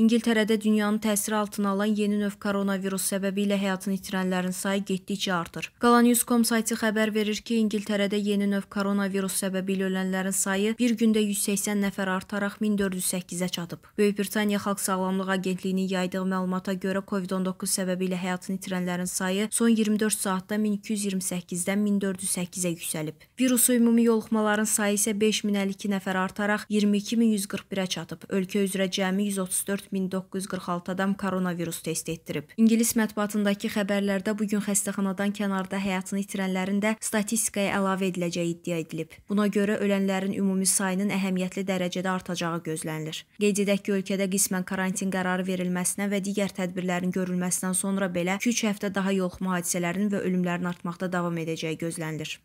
İngiltərədə dünyanın təsiri altına alan yeni növ koronavirus səbəbilə həyatını itirənlərin sayı getdikcə artır. Qalanews.com saytı xəbər verir ki, İngiltərədə yeni növ koronavirus səbəbilə ölənlərin sayı bir gündə 180 nəfər artaraq 1408-ə çatıb. Böyük Britaniya Xalq Sağlamlıq Agentliyinin yaydığı məlumata görə COVID-19 səbəbilə həyatını itirənlərin sayı son 24 saatda 1228-dən 1408-ə yüksəlib. Virusu ümumi yoluxmaların sayı isə 5052 nəfər artaraq 22141-ə çatıb. Ölkə üzrə cəmi 134 44946 adam koronavirus test etdirib. İngilis mətbuatındakı xəbərlərdə bu gün xəstəxanadan kənarda həyatını itirənlərin də statistikaya əlavə ediləcəyi iddia edilib. Buna görə ölənlərin ümumi sayının əhəmiyyətli dərəcədə artacağı gözlənilir. Qeyd edək ki, ölkədə qismən karantin qərarı verilməsinə və digər tədbirlərin görülməsindən sonra belə 2-3 həftə daha yoluxma hadisələrin və ölümlərin artmaqda davam edəcəyi gözlənilir.